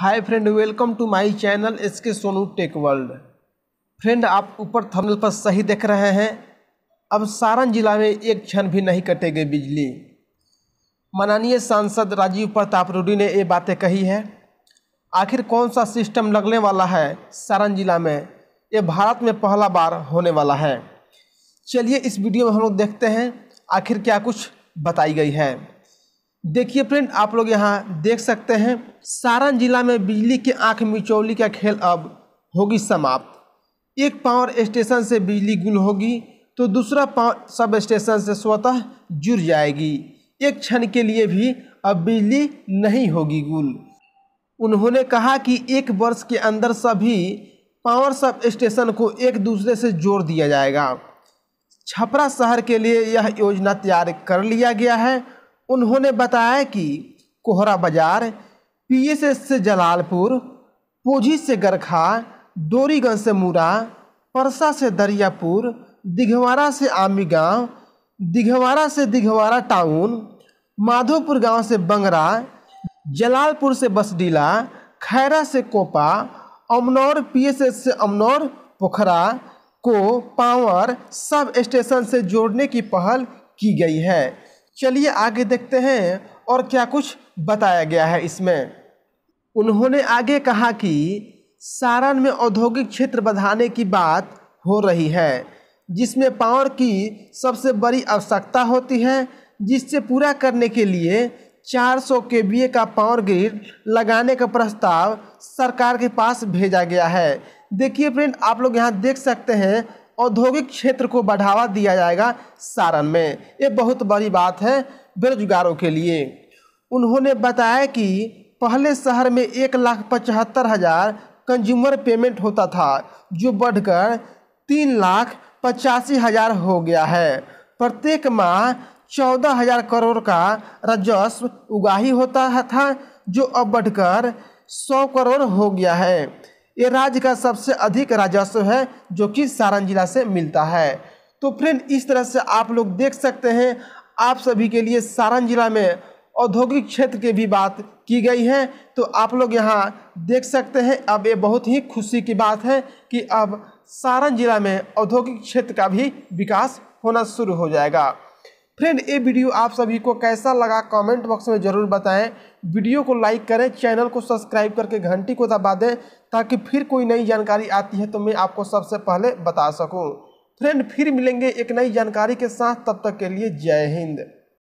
hi friend welcome to my channel S K Sonu tech world friend आप ऊपर thermal पर सही देख रहे हैं अब सारण जिला में एक क्षण भी नहीं कटेगी बिजली माननीय सांसद राजीव प्रताप रूडी ने ये बातें कही है आखिर कौन सा सिस्टम लगने वाला है सारण जिला में ये भारत में पहला बार होने वाला है चलिए इस वीडियो में हम लोग देखते हैं आखिर क्या कुछ बताई गई है देखिए फ्रेंड आप लोग यहाँ देख सकते हैं सारण जिला में बिजली के आंख मिचौली का खेल अब होगी समाप्त एक पावर स्टेशन से बिजली गुल होगी तो दूसरा पावर सब स्टेशन से स्वतः जुड़ जाएगी एक क्षण के लिए भी अब बिजली नहीं होगी गुल उन्होंने कहा कि एक वर्ष के अंदर सभी पावर सब स्टेशन को एक दूसरे से जोड़ दिया जाएगा छपरा शहर के लिए यह योजना तैयार कर लिया गया है उन्होंने बताया कि कोहरा बाजार पीएसएस से जलालपुर पोझी से गरखा डोरीगंज से मुरा परसा से दरियापुर दिघवारा से आमी गांव दिघवारा से दिघवारा टाउन माधोपुर गांव से बंगरा जलालपुर से बसडीला खैरा से कोपा अमनौर पीएसएस से अमनौर पोखरा को पावर सब स्टेशन से जोड़ने की पहल की गई है चलिए आगे देखते हैं और क्या कुछ बताया गया है इसमें उन्होंने आगे कहा कि सारण में औद्योगिक क्षेत्र बढ़ाने की बात हो रही है जिसमें पावर की सबसे बड़ी आवश्यकता होती है जिससे पूरा करने के लिए 400 सौ के बी का पावर ग्रिड लगाने का प्रस्ताव सरकार के पास भेजा गया है देखिए फ्रेंड आप लोग यहाँ देख सकते हैं औद्योगिक क्षेत्र को बढ़ावा दिया जाएगा सारण में ये बहुत बड़ी बात है बेरोजगारों के लिए उन्होंने बताया कि पहले शहर में एक लाख पचहत्तर हज़ार कंज्यूमर पेमेंट होता था जो बढ़कर तीन लाख पचासी हज़ार हो गया है प्रत्येक माह चौदह हज़ार करोड़ का राजस्व उगाही होता था जो अब बढ़कर सौ करोड़ हो गया है ये राज्य का सबसे अधिक राजस्व है जो कि सारण जिला से मिलता है तो फ्रेंड इस तरह से आप लोग देख सकते हैं आप सभी के लिए सारण जिला में औद्योगिक क्षेत्र की भी बात की गई है तो आप लोग यहाँ देख सकते हैं अब ये बहुत ही खुशी की बात है कि अब सारण जिला में औद्योगिक क्षेत्र का भी विकास होना शुरू हो जाएगा फ्रेंड ये वीडियो आप सभी को कैसा लगा कमेंट बॉक्स में ज़रूर बताएं वीडियो को लाइक करें चैनल को सब्सक्राइब करके घंटी को दबा दें ताकि फिर कोई नई जानकारी आती है तो मैं आपको सबसे पहले बता सकूं फ्रेंड फिर मिलेंगे एक नई जानकारी के साथ तब तक के लिए जय हिंद